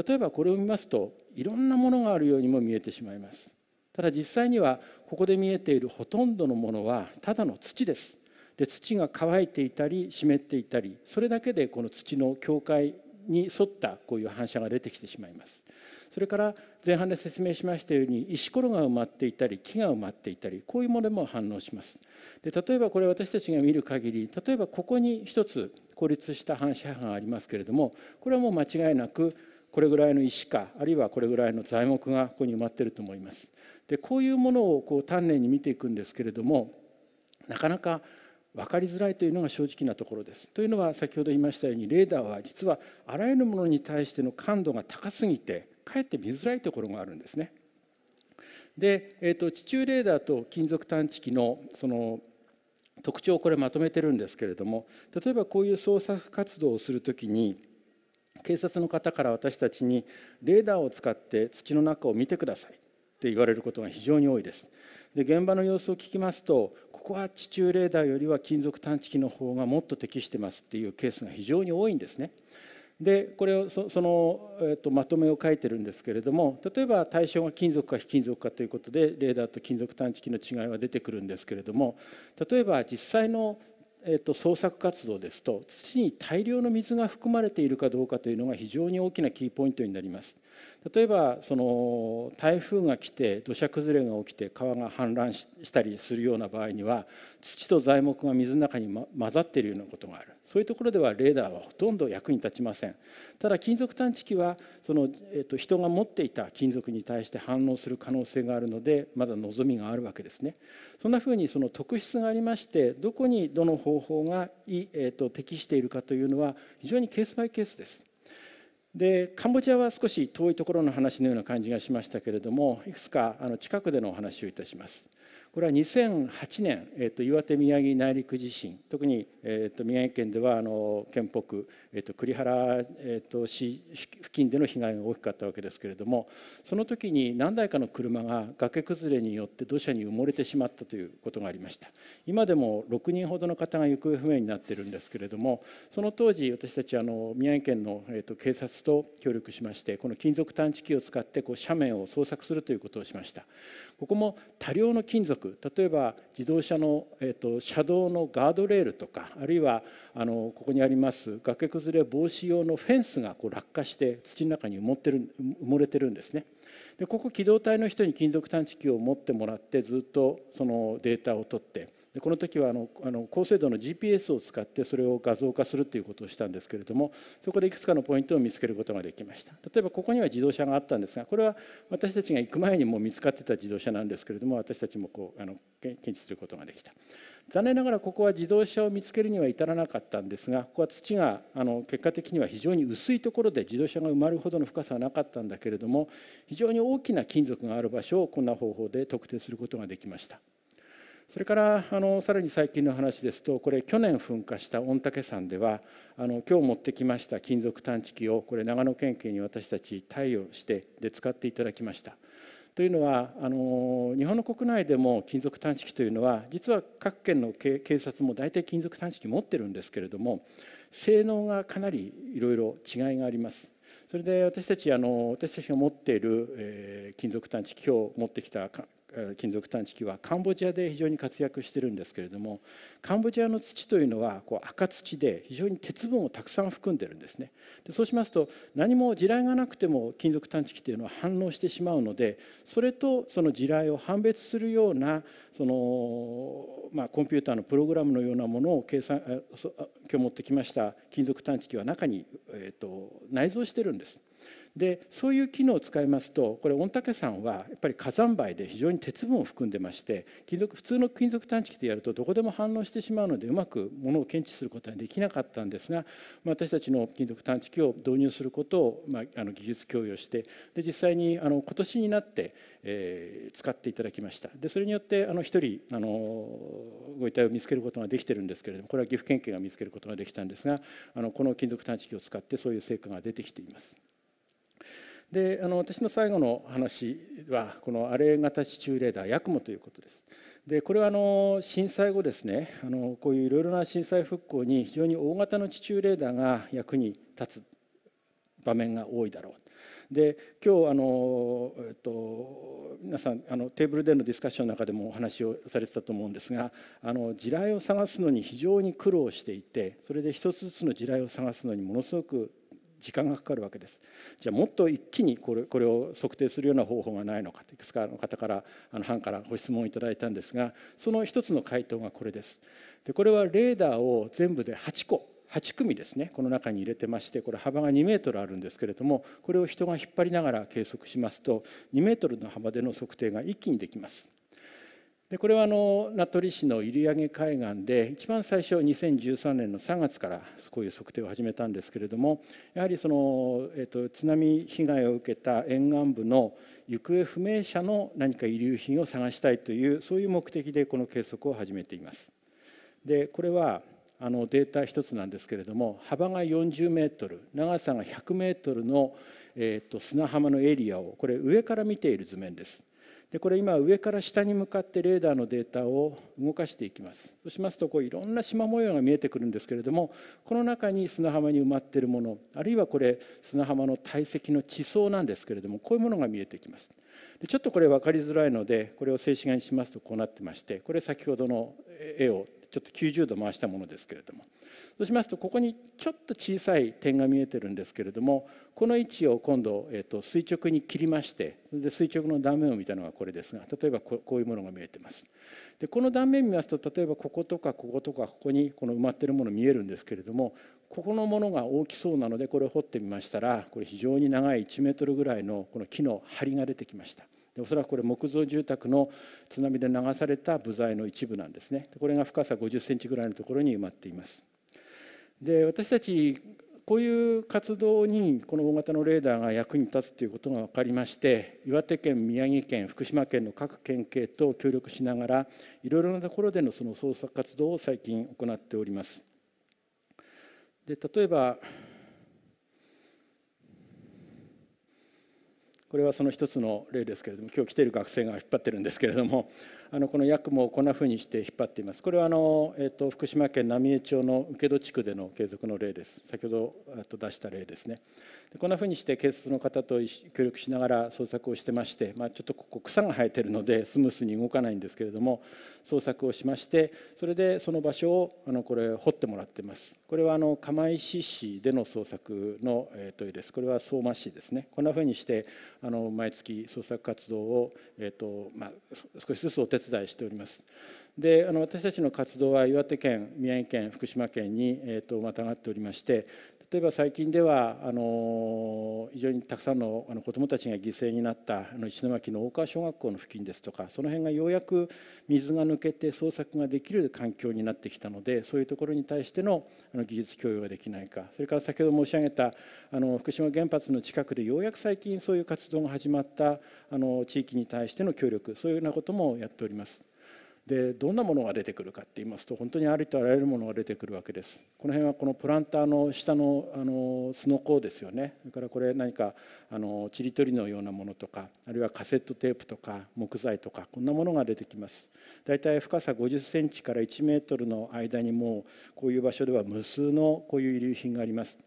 Speaker 1: 例えばこれを見ますといろんなものがあるようにも見えてしまいます。ただ実際にはここで見えているほとんどのものはただの土です。で土が乾いていたり湿っていたりそれだけでこの土の境界に沿ったこういう反射が出てきてしまいます。それから前半で説明しましたように石ころが埋まっていたり木が埋まっていたりこういうものも反応します。で例えばこれ私たちが見る限り例えばここに一つ孤立した反射波がありますけれどもこれはもう間違いなくこれぐらいの石かあるいはこれぐらいの材木がここに埋まっていると思います。でこういうものをこう丹念に見ていくんですけれどもなかなか分かりづらいというのが正直なところです。というのは先ほど言いましたようにレーダーは実はあらゆるものに対しての感度が高すぎてかえって見づらいところがあるんですね。で、えーと、地中レーダーと金属探知機のその特徴をこれまとめてるんですけれども例えばこういう捜索活動をするときに警察の方から私たちにレーダーを使って土の中を見てくださいって言われることが非常に多いです。で現場の様子を聞きますとここは地中レーダーよりは金属探知機の方がもっと適してますっていうケースが非常に多いんですね。でこれをその、えー、とまとめを書いてるんですけれども例えば対象が金属か非金属かということでレーダーと金属探知機の違いは出てくるんですけれども例えば実際の、えー、と捜索活動ですと土に大量の水が含まれているかどうかというのが非常に大きなキーポイントになります。例えばその台風が来て土砂崩れが起きて川が氾濫したりするような場合には土と材木が水の中に混ざっているようなことがある。そういうところではレーダーはほとんど役に立ちませんただ金属探知機はその、えー、と人が持っていた金属に対して反応する可能性があるのでまだ望みがあるわけですねそんなふうにその特質がありましてどこにどの方法がい、えー、と適しているかというのは非常にケースバイケースですでカンボジアは少し遠いところの話のような感じがしましたけれどもいくつかあの近くでのお話をいたします。これは2008年、えーと、岩手宮城内陸地震特に、えーと、宮城県ではあの県北、えーと、と栗原、えー、と市付近での被害が大きかったわけですけれどもその時に何台かの車が崖崩れによって土砂に埋もれてしまったということがありました今でも6人ほどの方が行方不明になっているんですけれどもその当時私たちあの宮城県の、えー、と警察と協力しましてこの金属探知機を使ってこう斜面を捜索するということをしましたここも多量の金属例えば自動車の、えーと、と車道のガードレールとかあるいはあのここにあります崖崩れ防止用のフェンスがこう落下して土の中に埋もってる埋もれてるんですね。でここ機動隊の人に金属探知機を持ってもらってずっとそのデータを取ってでこの時はあのあの高精度の GPS を使ってそれを画像化するということをしたんですけれどもそこでいくつかのポイントを見つけることができました例えばここには自動車があったんですがこれは私たちが行く前にもう見つかってた自動車なんですけれども私たちもこうあの検知することができた残念ながらここは自動車を見つけるには至らなかったんですがここは土があの結果的には非常に薄いところで自動車が埋まるほどの深さはなかったんだけれども非常に大きな金属がある場所をこんな方法で特定することができました。それからあのさらに最近の話ですとこれ去年噴火した御嶽山ではあの今日持ってきました金属探知機をこれ長野県警に私たち貸与してで使っていただきました。というのはあの日本の国内でも金属探知機というのは実は各県の警察も大体金属探知機持ってるんですけれども性能がかなりいろいろ違いがあります。それで私たちあの私たちが持っている、えー、金属探知機を持ってきた金属探知機はカンボジアで非常に活躍してるんですけれどもカンボジアの土というのはこう赤土で非常に鉄分をたくさん含んでるんですねでそうしますと何も地雷がなくても金属探知機というのは反応してしまうのでそれとその地雷を判別するようなその、まあ、コンピューターのプログラムのようなものを計算今日持ってきました金属探知機は中に、えーと内蔵してるんです。でそういう機能を使いますとこれ御嶽山はやっぱり火山灰で非常に鉄分を含んでまして金属普通の金属探知機でやるとどこでも反応してしまうのでうまくものを検知することはできなかったんですが、まあ、私たちの金属探知機を導入することを、まあ、あの技術供与してで実際にあの今年になって、えー、使っていただきましたでそれによってあの1人あのご遺体を見つけることができてるんですけれどもこれは岐阜県警が見つけることができたんですがあのこの金属探知機を使ってそういう成果が出てきています。であの私の最後の話はこのアレ型地中レーダーヤクモということです。でこれはあの震災後ですねあのこういういろいろな震災復興に非常に大型の地中レーダーが役に立つ場面が多いだろう。で今日あの、えっと、皆さんあのテーブルでのディスカッションの中でもお話をされてたと思うんですがあの地雷を探すのに非常に苦労していてそれで一つずつの地雷を探すのにものすごく時間がかかるわけです。じゃあもっと一気にこれこれを測定するような方法がないのかといくつかの方からあの班からご質問いただいたんですがその一つの回答がこれです。でこれはレーダーを全部で8個8組ですねこの中に入れてましてこれ幅が2メートルあるんですけれどもこれを人が引っ張りながら計測しますと2メートルの幅での測定が一気にできます。でこれはあの名取市の閖上海岸で一番最初2013年の3月からこういう測定を始めたんですけれどもやはりその、えー、と津波被害を受けた沿岸部の行方不明者の何か遺留品を探したいというそういう目的でこの計測を始めています。でこれはあのデータ一つなんですけれども幅が40メートル長さが100メートルの、えー、と砂浜のエリアをこれ上から見ている図面です。でこれ今上から下に向かってレーダーのデータを動かしていきますそうしますとこういろんな縞模様が見えてくるんですけれどもこの中に砂浜に埋まっているものあるいはこれ砂浜の体積の地層なんですけれどもこういうものが見えてきますでちょっとこれ分かりづらいのでこれを静止画にしますとこうなってましてこれ先ほどの絵をちょっと90度回したものですけれどもそうしますとここにちょっと小さい点が見えてるんですけれどもこの位置を今度、えー、と垂直に切りましてそれで垂直の断面を見たのがこれですが例えばこういうものが見えてます。でこの断面見ますと例えばこことかこことかここにこの埋まってるもの見えるんですけれどもここのものが大きそうなのでこれを掘ってみましたらこれ非常に長い1メートルぐらいのこの木の梁が出てきました。おそらくこれ木造住宅の津波で流された部材の一部なんですねこれが深さ50センチぐらいのところに埋まっていますで私たちこういう活動にこの大型のレーダーが役に立つということが分かりまして岩手県宮城県福島県の各県警と協力しながらいろいろなところでのその捜索活動を最近行っておりますで例えばこれはその一つの例ですけれども今日来ている学生が引っ張ってるんですけれども あのこのヤクモをこんなふうにして引っ張っていますこれはあの、えー、と福島県浪江町の請戸地区での継続の例です先ほどと出した例ですねこんなふうにして警察の方と協力しながら捜索をしてまして、まあ、ちょっとここ草が生えてるのでスムースに動かないんですけれども捜索をしましてそれでその場所をあのこれ掘ってもらってますこれはあの釜石市での捜索の問いですこれは相馬市ですねこんなふうにしてあの毎月捜索活動を、えーとまあ、少しずつお手伝いしております。であの私たちの活動は岩手県宮城県福島県に、えーとまたがっておりまして例えば最近ではあの非常にたくさんのあの子どもたちが犠牲になったあの石巻の大川小学校の付近ですとかその辺がようやく水が抜けて捜索ができる環境になってきたのでそういうところに対してのあの技術供与ができないかそれから先ほど申し上げたあの福島原発の近くでようやく最近そういう活動が始まったあの地域に対しての協力そういうようなこともやっております。でどんなものが出てくるかっていいますと本当にありとあらゆるものが出てくるわけですこの辺はこのプランターの下のあのスノコですよねそれからこれ何かあのちりとりのようなものとかあるいはカセットテープとか木材とかこんなものが出てきますだいたい深さ50センチから1メートルの間にもこういう場所では無数のこういう遺留品があります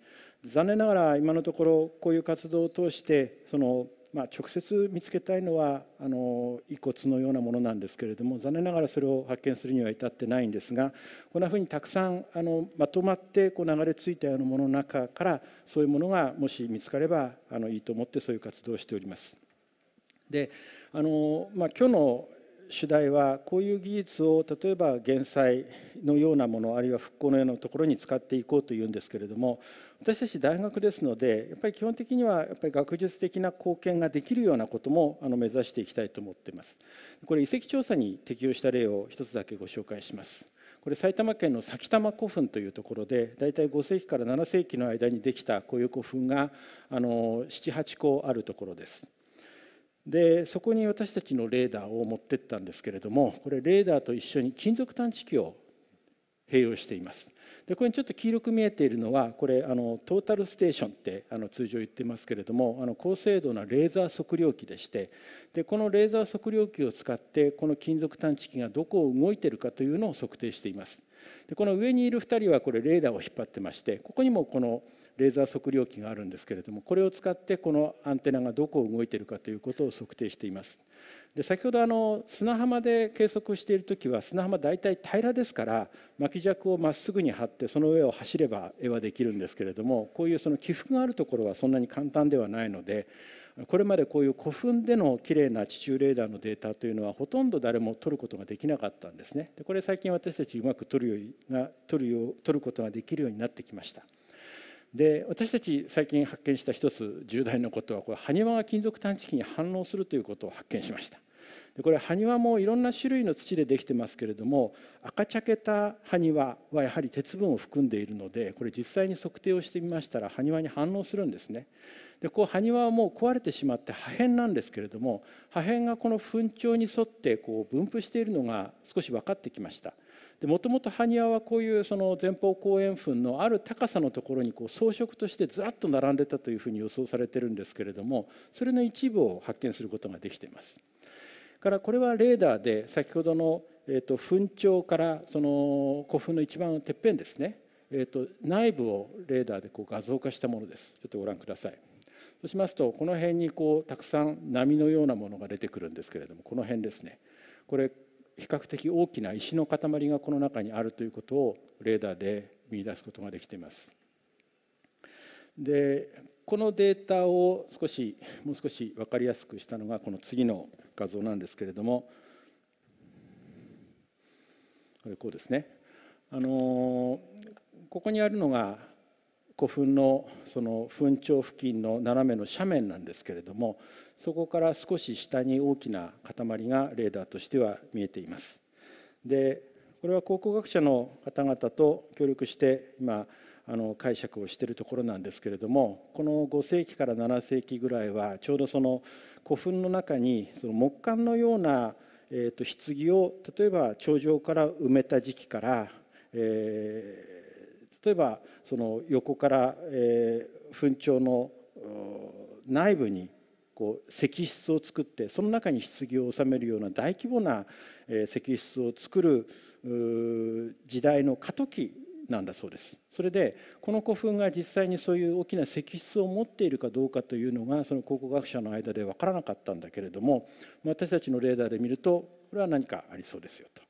Speaker 1: 残念ながら今のところこういう活動を通してそのまあ、直接見つけたいのはあの遺骨のようなものなんですけれども残念ながらそれを発見するには至ってないんですがこんなふうにたくさんあのまとまってこう流れ着いたようなものの中からそういうものがもし見つかればあのいいと思ってそういう活動をしております。であのまあ、今日の主題はこういう技術を例えば減災のようなものあるいは復興のようなところに使っていこうというんですけれども私たち大学ですのでやっぱり基本的にはやっぱり学術的な貢献ができるようなこともあの目指していきたいと思っています。これ遺跡調査に適用した例を一つだけご紹介します。これ埼玉県の埼玉古墳というところで大体5世紀から7世紀の間にできたこういう古墳が78個あるところです。でそこに私たちのレーダーを持ってったんですけれどもこれレーダーと一緒に金属探知機を併用しています。でこれにちょっと黄色く見えているのはこれあのトータルステーションってあの通常言ってますけれどもあの高精度なレーザー測量機でしてでこのレーザー測量機を使ってこの金属探知機がどこを動いてるかというのを測定しています。でこの上にいる2人はこれレーダーを引っ張ってましてここにもこのレーザー測量機があるんですけれどもこれを使ってこのアンテナがどこを動いているかということを測定しています。で先ほどあの砂浜で計測している時は砂浜大体平らですから巻き尺をまっすぐに張ってその上を走れば絵はできるんですけれどもこういうその起伏があるところはそんなに簡単ではないのでこれまでこういう古墳でのきれいな地中レーダーのデータというのはほとんど誰も取ることができなかったんですね。でこれ最近私たちうまく取るように取るよう取ることができるようになってきました。で私たち最近発見した一つ重大なことはこれ埴輪が金属探知機に反応するということを発見しました。でこれ埴輪もいろんな種類の土でできてますけれども赤茶けた埴輪はやはり鉄分を含んでいるのでこれ実際に測定をしてみましたら埴輪に反応するんですね。でこう埴輪はもう壊れてしまって破片なんですけれども破片がこの粉鳥に沿ってこう分布しているのが少し分かってきました。もともと埴輪はこういうその前方後円墳のある高さのところにこう装飾としてずらっと並んでたというふうに予想されてるんですけれどもそれの一部を発見することができています。からこれはレーダーで先ほどの、えー、と墳頂からその古墳の一番てっぺんですね、えー、と内部をレーダーでこう画像化したものです。ちょっとご覧ください。そうしますとこの辺にこうたくさん波のようなものが出てくるんですけれどもこの辺ですね。これ比較的大きな石の塊がこの中にあるということをレーダーで見出すことができています。でこのデータを少しもう少し分かりやすくしたのがこの次の画像なんですけれどもこれこうですねあのここにあるのが古墳のその墳頂付近の斜めの斜面なんですけれどもそこから少し下に大きな塊がレーダーとしては見えています。でこれは考古学者の方々と協力して今あの解釈をしているところなんですけれどもこの5世紀から7世紀ぐらいはちょうどその古墳の中にその木簡のような、えー、と棺を例えば頂上から埋めた時期から、えー、例えばその横から、えー、墳頂の内部にこう石室を作ってその中に棺を収めるような大規模な石室を作る時代の過渡期なんだそうですそれでこの古墳が実際にそういう大きな石室を持っているかどうかというのがその考古学者の間で分からなかったんだけれども私たちのレーダーで見るとこれは何かありそうですよと。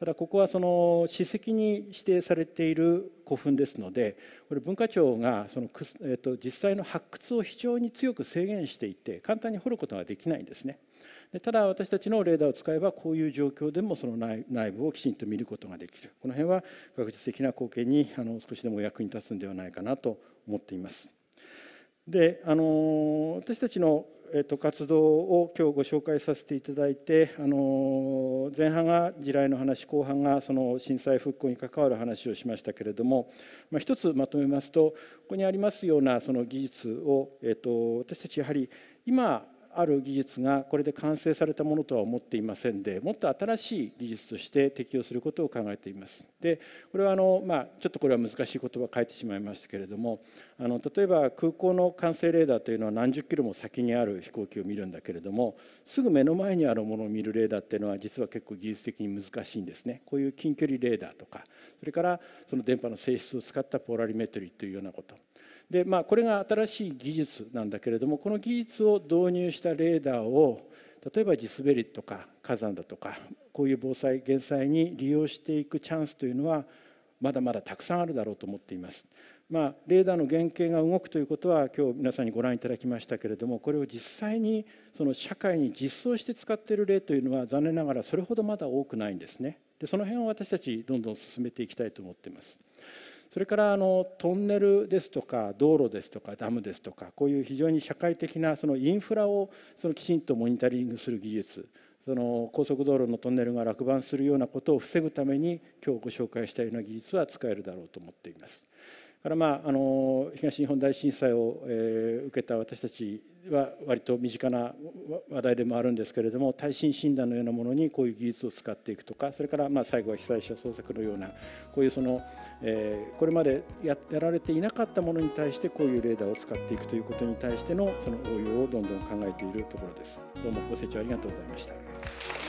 Speaker 1: ただここはその史跡に指定されている古墳ですのでこれ文化庁がその、えっと実際の発掘を非常に強く制限していて簡単に掘ることができないんですね。でただ私たちのレーダーを使えばこういう状況でもその内部をきちんと見ることができるこの辺は学術的な貢献にあの少しでもお役に立つんではないかなと思っています。であの私たちのえっと、活動を今日ご紹介させていただいて、あの前半が地雷の話後半がその震災復興に関わる話をしましたけれども、まあ、一つまとめますとここにありますようなその技術を、えっと、私たちやはり今ある技術がこれで完成されたものとは思っていませんでもっと新しい技術として適用することを考えています。でこれはあの、まあ、ちょっとこれは難しい言葉を書いてしまいましたけれどもあの例えば空港の管制レーダーというのは何十キロも先にある飛行機を見るんだけれどもすぐ目の前にあるものを見るレーダーっていうのは実は結構技術的に難しいんですね。こういう近距離レーダーとかそれからその電波の性質を使ったポーラリメトリーというようなこと。で、まあ、これが新しい技術なんだけれどもこの技術を導入したレーダーを例えば地滑りとか火山だとかこういう防災減災に利用していくチャンスというのはまだまだたくさんあるだろうと思っています。まあ、レーダーの原型が動くということは今日皆さんにご覧いただきましたけれどもこれを実際にその社会に実装して使っている例というのは残念ながらそれほどまだ多くないんですね。でその辺を私たちどんどん進めていきたいと思っています。それからあのトンネルですとか道路ですとかダムですとかこういう非常に社会的なそのインフラをそのきちんとモニタリングする技術その高速道路のトンネルが落盤するようなことを防ぐために今日ご紹介したような技術は使えるだろうと思っています。からまああの東日本大震災を、え受けた私たちは割と身近な話題でもあるんですけれども耐震診断のようなものにこういう技術を使っていくとかそれからまあ最後は被災者捜索のようなこういうその、えこれまでややられていなかったものに対してこういうレーダーを使っていくということに対してのその応用をどんどん考えているところです。どうもご清聴ありがとうございました。